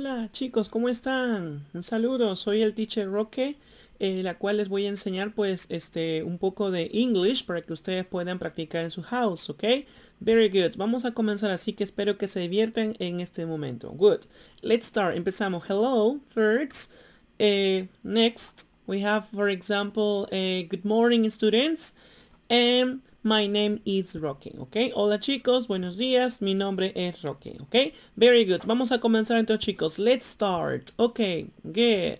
Hola chicos, ¿cómo están? Un saludo, soy el teacher Roque, eh, la cual les voy a enseñar pues este un poco de English para que ustedes puedan practicar en su house, ¿ok? Very good, vamos a comenzar así que espero que se diviertan en este momento. Good, let's start, empezamos. Hello, first, eh, next, we have for example, a eh, good morning students and my name is Rocky, ¿ok? Hola chicos, buenos días, mi nombre es Rocky, ¿ok? Very good, vamos a comenzar entonces chicos, let's start, ok, good.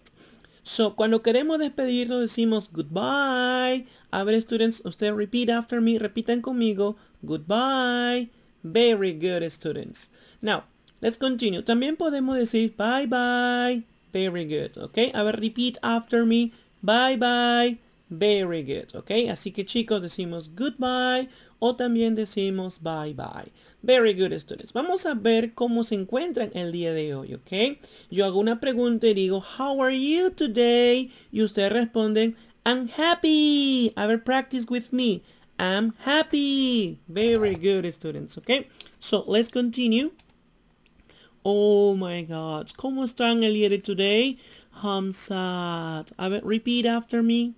So, cuando queremos despedirnos decimos goodbye. A ver, students, ustedes repeat after me, repitan conmigo, goodbye. Very good, students. Now, let's continue. También podemos decir bye bye. Very good, ok? A ver, repeat after me, bye bye. Very good, okay. Así que chicos decimos goodbye o también decimos bye bye. Very good, students. Vamos a ver cómo se encuentran el día de hoy, okay? Yo hago una pregunta y digo, how are you today? Y ustedes responden, I'm happy. A ver, practice with me. I'm happy. Very good, students, okay? So, let's continue. Oh my God, ¿cómo están el día de today? I'm sad. A ver, repeat after me.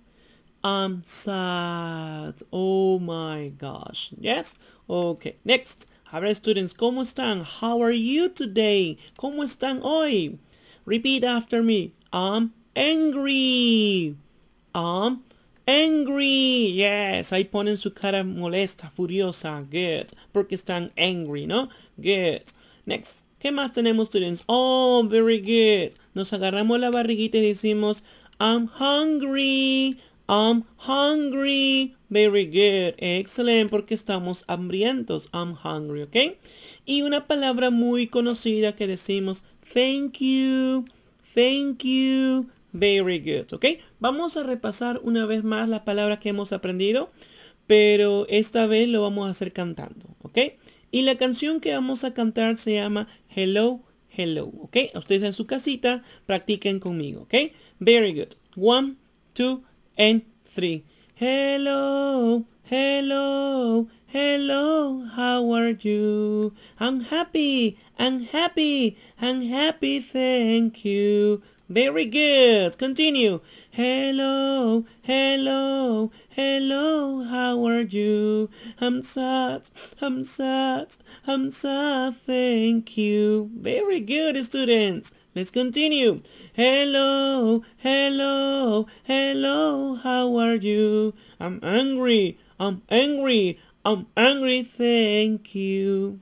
I'm um, sad. Oh my gosh. Yes? Okay. Next. A ver, students. ¿Cómo están? How are you today? ¿Cómo están hoy? Repeat after me. I'm angry. I'm angry. Yes, ahí ponen su cara molesta, furiosa. Good. Porque están angry, ¿no? Good. Next. ¿Qué más tenemos, students? Oh, very good. Nos agarramos la barriguita y decimos, I'm hungry. I'm hungry. Very good. Excelente, Porque estamos hambrientos. I'm hungry. ¿Ok? Y una palabra muy conocida que decimos thank you. Thank you. Very good. ¿Ok? Vamos a repasar una vez más la palabra que hemos aprendido. Pero esta vez lo vamos a hacer cantando. ¿Ok? Y la canción que vamos a cantar se llama Hello, Hello. ¿Ok? Ustedes en su casita practiquen conmigo. ¿Ok? Very good. One, two, and three. Hello, hello, hello, how are you? I'm happy, I'm happy, I'm happy, thank you. Very good, continue. Hello, hello, hello, how are you? I'm sad, I'm sad, I'm sad, thank you. Very good, students. Let's continue. Hello, hello, hello, how are you? I'm angry, I'm angry, I'm angry, thank you.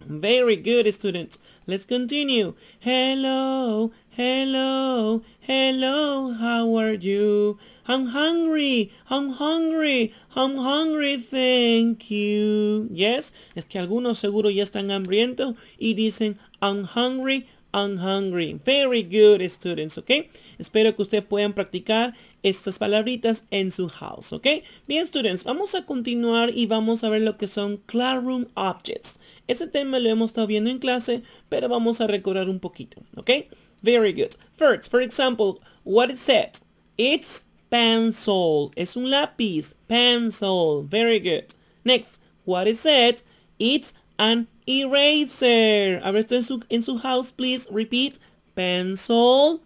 Very good, students. Let's continue. Hello, hello, hello, how are you? I'm hungry, I'm hungry, I'm hungry, thank you. Yes, es que algunos seguro ya están hambrientos y dicen I'm hungry, I'm hungry. Very good, students, ¿ok? Espero que ustedes puedan practicar estas palabritas en su house, ¿ok? Bien, students, vamos a continuar y vamos a ver lo que son Classroom Objects. Ese tema lo hemos estado viendo en clase, pero vamos a recordar un poquito, ¿ok? Very good. First, for example, what is it? It's pencil. Es un lápiz. Pencil. Very good. Next, what is it? It's an eraser. A ver, estoy en su, house, please. Repeat. Pencil.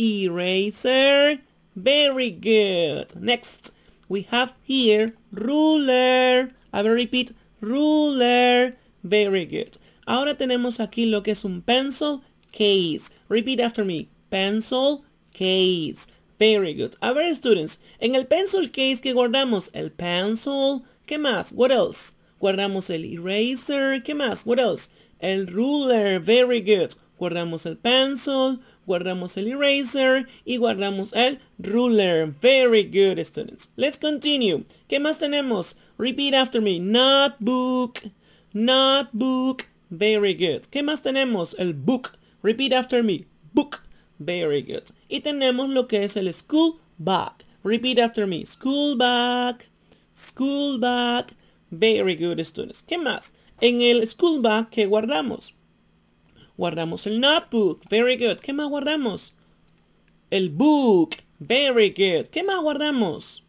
Eraser. Very good. Next, we have here ruler. A ver, repeat. Ruler. Very good. Ahora tenemos aquí lo que es un pencil case. Repeat after me. Pencil case. Very good. A ver, students. En el pencil case que guardamos el pencil. ¿Qué más? What else? Guardamos el eraser. ¿Qué más? What else? El ruler. Very good. Guardamos el pencil. Guardamos el eraser. Y guardamos el ruler. Very good, students. Let's continue. ¿Qué más tenemos? Repeat after me. Not book. Not book. Very good. ¿Qué más tenemos? El book. Repeat after me. Book. Very good. Y tenemos lo que es el school bag. Repeat after me. School bag. School bag. Very good students. ¿Qué más? En el school bag, ¿qué guardamos? Guardamos el notebook. Very good. ¿Qué más guardamos? El book. Very good. ¿Qué más guardamos?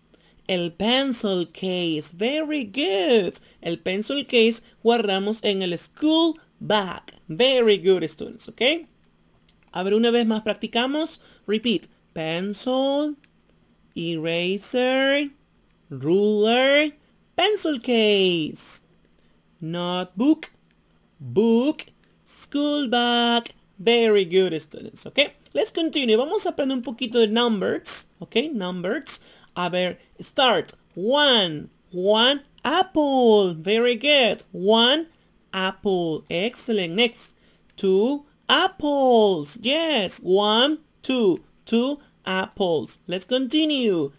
El pencil case. Very good. El pencil case guardamos en el school bag. Very good, students. ¿Ok? A ver, una vez más practicamos. Repeat. Pencil, eraser, ruler, pencil case. Notebook, book, school bag. Very good, students, okay? Let's continue. Vamos a aprender un poquito de numbers, okay? Numbers. A ver, start. One, one apple. Very good. One apple. Excellent. Next, two apples. Yes, one, two, two apples. Let's continue.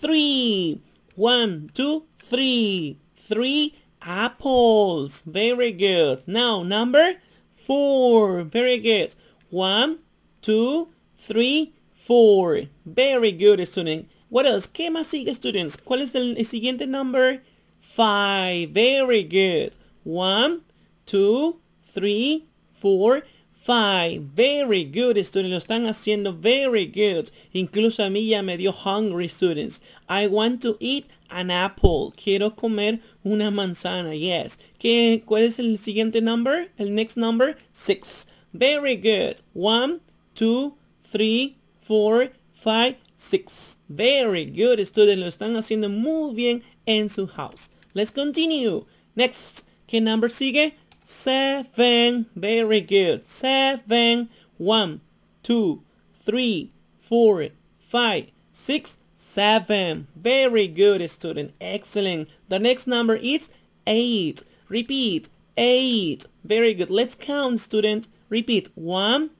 Three, one, two, three. Three apples. Very good. Now number four. Very good. One, two, three, four. Very good, student. What else? ¿Qué más sigue, students? ¿Cuál es el, el siguiente number? Five. Very good. One, two, three, four, five. Very good, students. Lo están haciendo very good. Incluso a mí ya me dio hungry, students. I want to eat an apple. Quiero comer una manzana. Yes. ¿Qué, ¿Cuál es el siguiente number? El next number? Six. Very good. One, two, three, four, five, six. Very good, students. Lo están haciendo muy bien en su house. Let's continue. Next. ¿Qué number sigue? Seven. Very good. Seven. One, two, three, four, five, six, 7. Very good student, excellent. The next number is 8. Repeat, 8. Very good. Let's count student. Repeat, 1,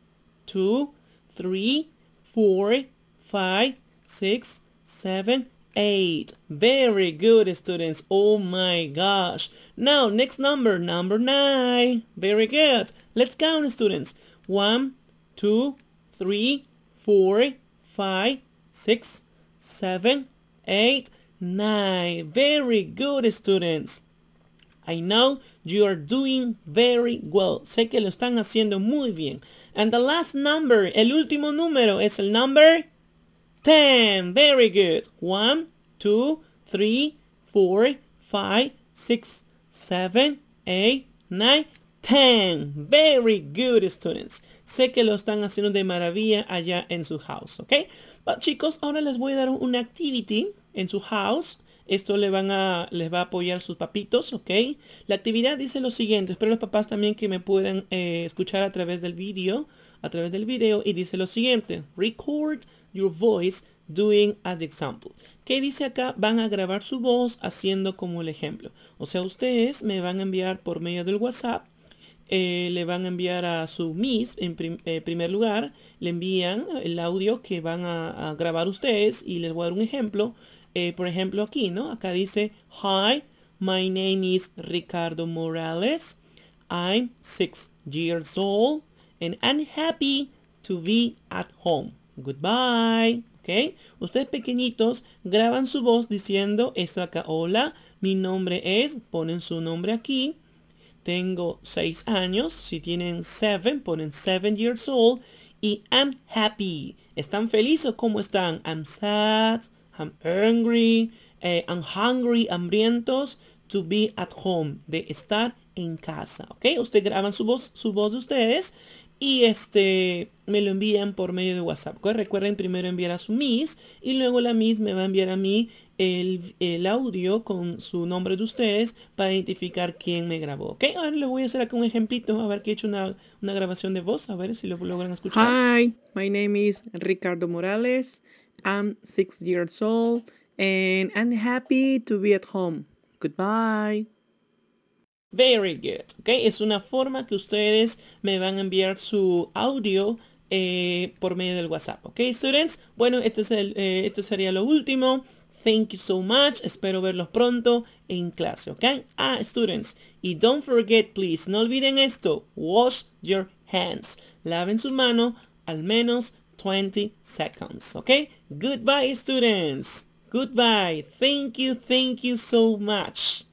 2, 3, 4, 5, 6, 7, 8. Very good students. Oh my gosh. Now next number, number 9. Very good. Let's count students. 1, 2, 3, 4, 5, 6, seven, eight, nine. Very good, students. I know you are doing very well. Sé que lo están haciendo muy bien. And the last number, el último número es el number 10. Very good. 1, 2, 3, 4, 5, 6, 7, 8, 9, 10. Very good, students. Sé que lo están haciendo de maravilla allá en su house, ¿ok? chicos, ahora les voy a dar una activity en su house. Esto le van a, les va a apoyar sus papitos, ¿ok? La actividad dice lo siguiente. Espero los papás también que me puedan eh, escuchar a través del vídeo. A través del video y dice lo siguiente. Record your voice doing as example. ¿Qué dice acá? Van a grabar su voz haciendo como el ejemplo. O sea, ustedes me van a enviar por medio del WhatsApp eh, le van a enviar a su Miss, en eh, primer lugar, le envían el audio que van a, grabar ustedes y les voy a dar un ejemplo. Eh, por ejemplo, aquí, ¿no? Acá dice, Hi, my name is Ricardo Morales. I'm six years old and I'm happy to be at home. Goodbye. ¿Ok? Ustedes pequeñitos graban su voz diciendo esto acá, hola, mi nombre es, ponen su nombre aquí, tengo 6 años. Si tienen 7, ponen 7 years old. Y I'm happy. ¿Están felices? como están? I'm sad. I'm hungry, eh, I'm hungry. Hambrientos. To be at home. De estar en casa. ¿Ok? Usted graban su voz, su voz de ustedes y este me lo envían por medio de WhatsApp. Pues recuerden primero enviar a su Miss y luego la Miss me va a enviar a mí el, audio con su nombre de ustedes para identificar quién me grabó. Ahora le voy a hacer acá un ejemplito, a ver que he hecho una, grabación de voz, a ver si lo logran escuchar. Hi, my name is Ricardo Morales. I'm six years old and I'm happy to be at home. Goodbye. Very good. Ok, es una forma que ustedes me van a enviar su audio eh, por medio del WhatsApp. Ok, students. Bueno, este es el, eh, esto sería lo último. Thank you so much. Espero verlos pronto en clase. Ok. Ah, students. Y don't forget, please. No olviden esto. Wash your hands. Laven su mano al menos 20 seconds. Ok. Goodbye, students. Goodbye. Thank you. Thank you so much.